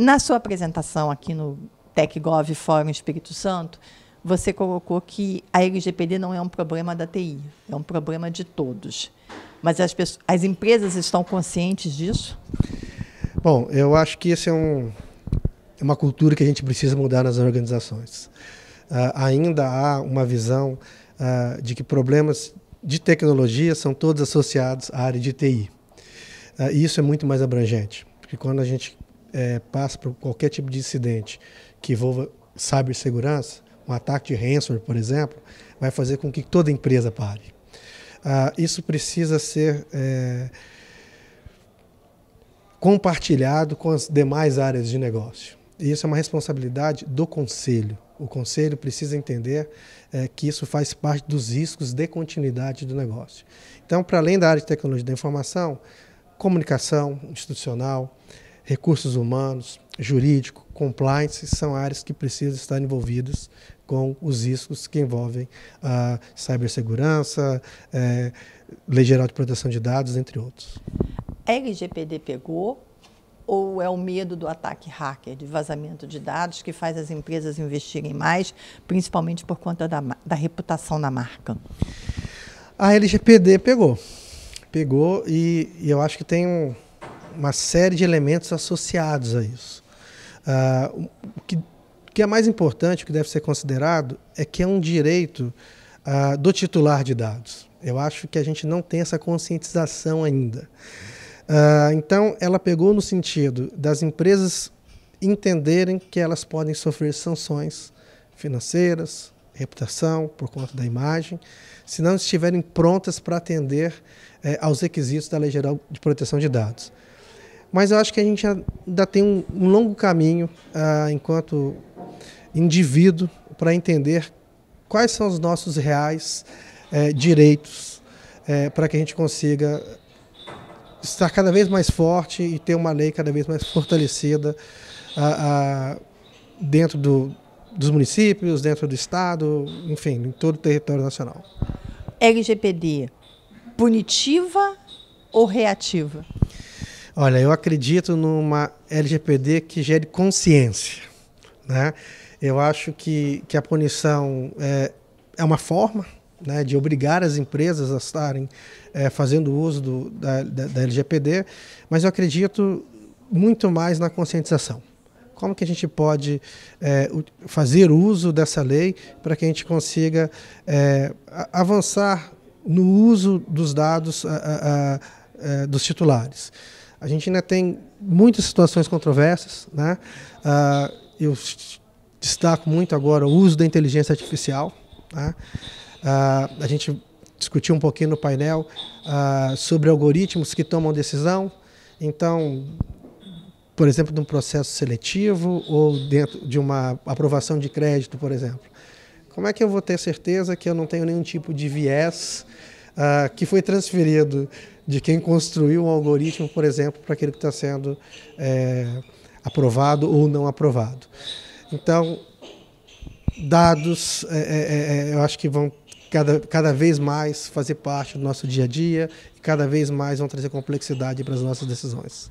Na sua apresentação aqui no TecGov Fórum Espírito Santo, você colocou que a LGPD não é um problema da TI, é um problema de todos. Mas as, pessoas, as empresas estão conscientes disso? Bom, eu acho que esse é um, é uma cultura que a gente precisa mudar nas organizações. Uh, ainda há uma visão uh, de que problemas de tecnologia são todos associados à área de TI. Uh, ah, e isso é muito mais abrangente, porque quando a gente é, passa por qualquer tipo de incidente que envolva cibersegurança, um ataque de ransomware, por exemplo, vai fazer com que toda empresa pare. Ah, isso precisa ser é, compartilhado com as demais áreas de negócio. E isso é uma responsabilidade do conselho. O conselho precisa entender é, que isso faz parte dos riscos de continuidade do negócio. Então, para além da área de tecnologia da informação, comunicação institucional, recursos humanos, jurídico, compliance, são áreas que precisam estar envolvidas com os riscos que envolvem a cibersegurança, é, lei geral de proteção de dados, entre outros. A LGPD pegou ou é o medo do ataque hacker, de vazamento de dados, que faz as empresas investirem mais, principalmente por conta da, da reputação da marca? A LGPD pegou. Pegou e, e eu acho que tem um, uma série de elementos associados a isso. Uh, o, que, o que é mais importante, o que deve ser considerado, é que é um direito uh, do titular de dados. Eu acho que a gente não tem essa conscientização ainda. Uh, então, ela pegou no sentido das empresas entenderem que elas podem sofrer sanções financeiras, reputação, por conta da imagem, se não estiverem prontas para atender eh, aos requisitos da Lei Geral de Proteção de Dados. Mas eu acho que a gente ainda tem um, um longo caminho uh, enquanto indivíduo para entender quais são os nossos reais eh, direitos eh, para que a gente consiga estar cada vez mais forte e ter uma lei cada vez mais fortalecida ah, ah, dentro do, dos municípios, dentro do Estado, enfim, em todo o território nacional. LGPD, punitiva ou reativa? Olha, eu acredito numa LGPD que gere consciência. Né? Eu acho que, que a punição é, é uma forma né, de obrigar as empresas a estarem é, fazendo uso do, da, da, da LGPD, mas eu acredito muito mais na conscientização. Como que a gente pode é, fazer uso dessa lei para que a gente consiga é, avançar no uso dos dados a, a, a, é, dos titulares? A gente ainda tem muitas situações controversas. Né? Uh, eu destaco muito agora o uso da inteligência artificial. Né? Uh, a gente discutiu um pouquinho no painel uh, sobre algoritmos que tomam decisão. Então, por exemplo, num processo seletivo ou dentro de uma aprovação de crédito, por exemplo. Como é que eu vou ter certeza que eu não tenho nenhum tipo de viés uh, que foi transferido de quem construiu um algoritmo, por exemplo, para aquilo que está sendo é, aprovado ou não aprovado. Então, dados, é é, é, é, eu acho que vão cada, cada vez mais fazer parte do nosso dia a dia e cada vez mais vão trazer complexidade para as nossas decisões.